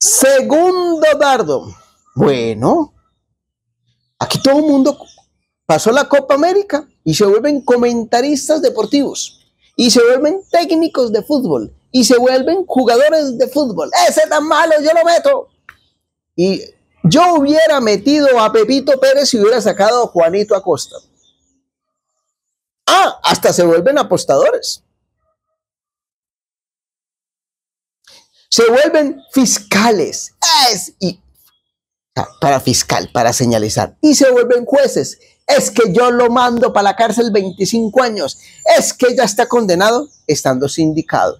Segundo dardo. Bueno, aquí todo el mundo pasó la Copa América y se vuelven comentaristas deportivos y se vuelven técnicos de fútbol y se vuelven jugadores de fútbol. Ese tan malo, yo lo meto. Y yo hubiera metido a Pepito Pérez y hubiera sacado a Juanito Acosta. Ah, hasta se vuelven apostadores. se vuelven fiscales, para fiscal, para señalizar, y se vuelven jueces. Es que yo lo mando para la cárcel 25 años, es que ya está condenado estando sindicado.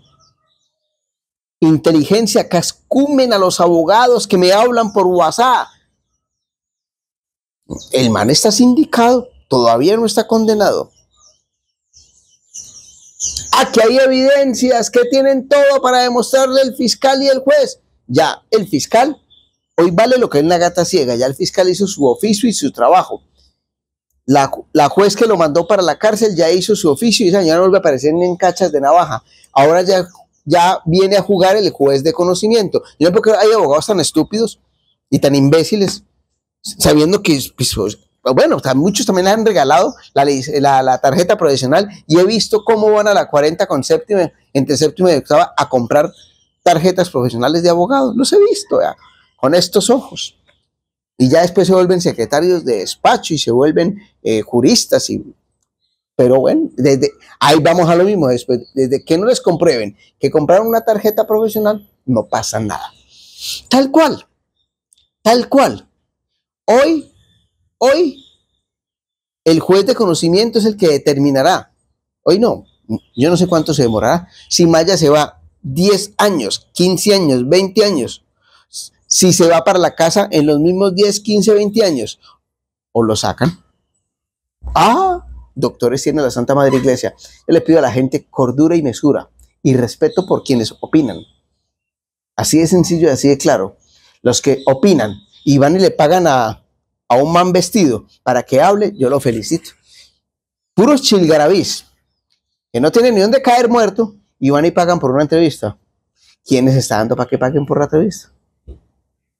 Inteligencia, cascumen a los abogados que me hablan por WhatsApp. El man está sindicado, todavía no está condenado que hay evidencias, que tienen todo para demostrarle el fiscal y el juez. Ya, el fiscal, hoy vale lo que es una gata ciega, ya el fiscal hizo su oficio y su trabajo. La, juez que lo mandó para la cárcel ya hizo su oficio y esa no vuelve a aparecer en cachas de navaja. Ahora ya, ya viene a jugar el juez de conocimiento. Yo creo que hay abogados tan estúpidos y tan imbéciles, sabiendo que pues, pues bueno, muchos también han regalado la, tarjeta profesional y he visto cómo van a la 40 con séptima, entre séptima y octava, a comprar tarjetas profesionales de abogados. Los he visto con estos ojos. Y ya después se vuelven secretarios de despacho y se vuelven eh, juristas. Y, pero bueno, desde, ahí vamos a lo mismo. Después, desde que no les comprueben que compraron una tarjeta profesional, no pasa nada. Tal cual, tal cual. Hoy Hoy el juez de conocimiento es el que determinará. Hoy no, yo no sé cuánto se demorará. Si Maya se va 10 años, 15 años, 20 años, si se va para la casa en los mismos 10, 15, 20 años, o lo sacan. Ah, doctores tiene la Santa Madre Iglesia. Yo le pido a la gente cordura y mesura y respeto por quienes opinan. Así de sencillo y así de claro. Los que opinan y van y le pagan a a un man vestido para que hable, yo lo felicito. Puros chilgarabís, que no tienen ni dónde caer muerto, y van y pagan por una entrevista. ¿Quiénes están dando para que paguen por la entrevista?